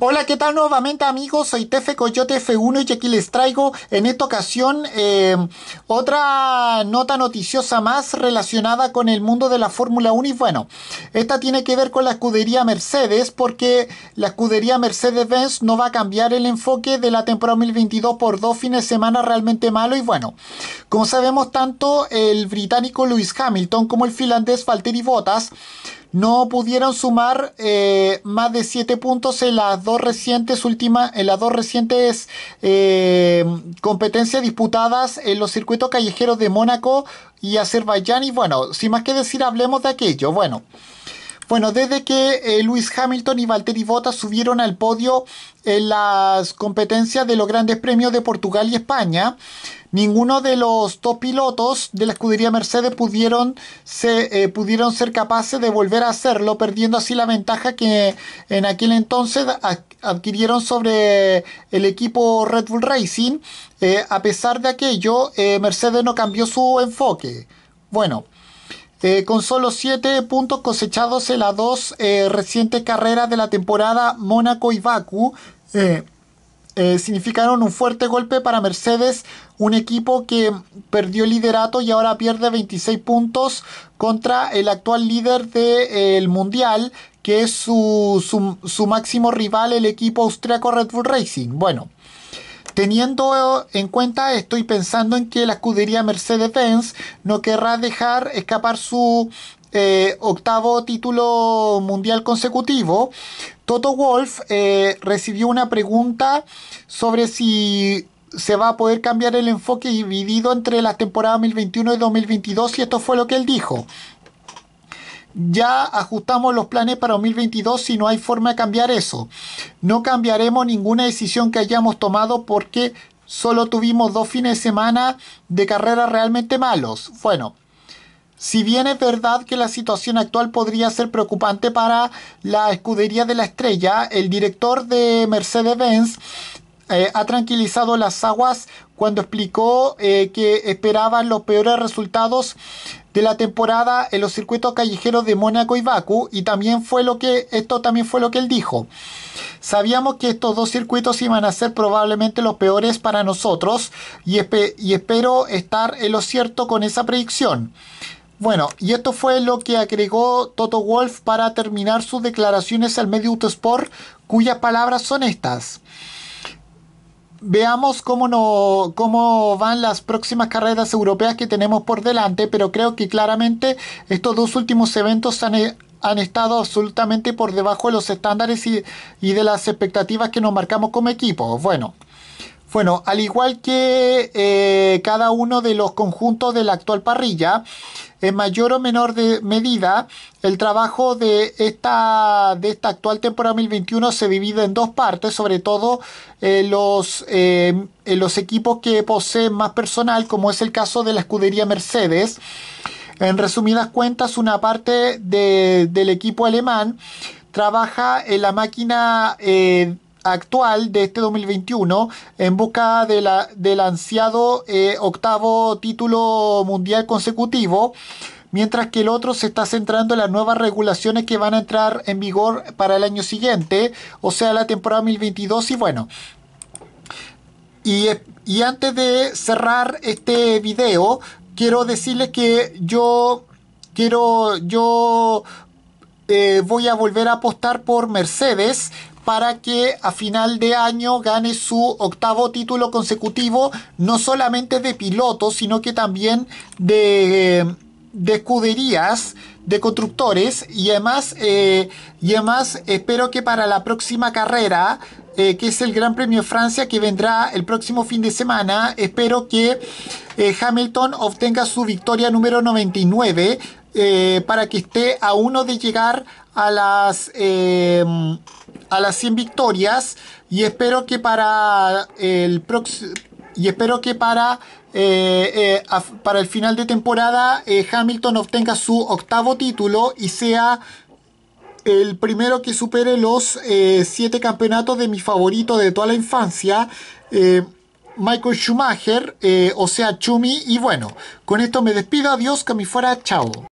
Hola, ¿qué tal nuevamente amigos? Soy Tefe Coyote F1 y aquí les traigo en esta ocasión eh, otra nota noticiosa más relacionada con el mundo de la Fórmula 1 y bueno, esta tiene que ver con la escudería Mercedes porque la escudería Mercedes-Benz no va a cambiar el enfoque de la temporada 2022 por dos fines de semana realmente malo y bueno, como sabemos tanto el británico Lewis Hamilton como el finlandés Valtteri Bottas no pudieron sumar eh, más de 7 puntos en las dos recientes últimas, en las dos recientes eh, competencias disputadas en los circuitos callejeros de Mónaco y Azerbaiyán. Y bueno, sin más que decir, hablemos de aquello. Bueno. Bueno, desde que eh, Luis Hamilton y Valtteri Bottas subieron al podio en las competencias de los grandes premios de Portugal y España, ninguno de los top pilotos de la escudería Mercedes pudieron, se, eh, pudieron ser capaces de volver a hacerlo, perdiendo así la ventaja que en aquel entonces adquirieron sobre el equipo Red Bull Racing. Eh, a pesar de aquello, Mercedes no cambió su enfoque. Bueno, eh, con solo 7 puntos cosechados en las dos eh, recientes carreras de la temporada Mónaco y Baku, eh, significaron un fuerte golpe para Mercedes, un equipo que perdió el liderato y ahora pierde 26 puntos contra el actual líder del de, Mundial, que es su, máximo rival, el equipo austriaco Red Bull Racing. Bueno, Teniendo en cuenta estoy pensando en que la escudería Mercedes-Benz no querrá dejar escapar su eh, octavo título mundial consecutivo, Toto Wolf eh, recibió una pregunta sobre si se va a poder cambiar el enfoque dividido entre las temporadas 2021 y 2022 y esto fue lo que él dijo ya ajustamos los planes para 2022 si no hay forma de cambiar eso. No cambiaremos ninguna decisión que hayamos tomado porque solo tuvimos dos fines de semana de carrera realmente malos. Bueno, si bien es verdad que la situación actual podría ser preocupante para la escudería de la estrella, el director de Mercedes-Benz eh, ha tranquilizado las aguas cuando explicó eh, que esperaban los peores resultados de la temporada en los circuitos callejeros de Mónaco y Baku y también fue lo que esto también fue lo que él dijo. Sabíamos que estos dos circuitos iban a ser probablemente los peores para nosotros y, y espero estar en lo cierto con esa predicción. Bueno, y esto fue lo que agregó Toto Wolf para terminar sus declaraciones al medio Sport... cuyas palabras son estas veamos cómo, no, cómo van las próximas carreras europeas que tenemos por delante, pero creo que claramente estos dos últimos eventos han, estado absolutamente por debajo de los estándares y, de las expectativas que nos marcamos como equipo. Bueno, bueno, al igual que eh, cada uno de los conjuntos de la actual parrilla, en mayor o menor de medida, el trabajo de esta, de esta actual temporada 2021 se divide en dos partes, sobre todo eh, los, eh, los equipos que poseen más personal, como es el caso de la escudería Mercedes. En resumidas cuentas, una parte del equipo alemán trabaja en la máquina eh, actual de este 2021 en busca de la, del ansiado eh, octavo título mundial consecutivo, mientras que el otro se está centrando en las nuevas regulaciones que van a entrar en vigor para el año siguiente, o sea, la temporada 2022 y bueno. Y, y antes de cerrar este video, quiero decirles que yo quiero yo eh, voy a volver a apostar por Mercedes para que a final de año gane su octavo título consecutivo, no solamente de piloto, sino que también de, de escuderías, de constructores. Y además, eh, y además espero que para la próxima carrera, eh, que es el Gran Premio de Francia, que vendrá el próximo fin de semana, espero que Hamilton obtenga su victoria número 99 eh, para que esté a uno de llegar a las, em, a las 100 victorias y espero que para el próximo... Y espero que para, eh, eh, para el final de temporada Hamilton obtenga su octavo título y sea el primero que supere los 7 siete campeonatos de mi favorito de toda la infancia, Michael Schumacher, o sea, Chumi. Y bueno, con esto me despido. Adiós, que me fuera. Chao.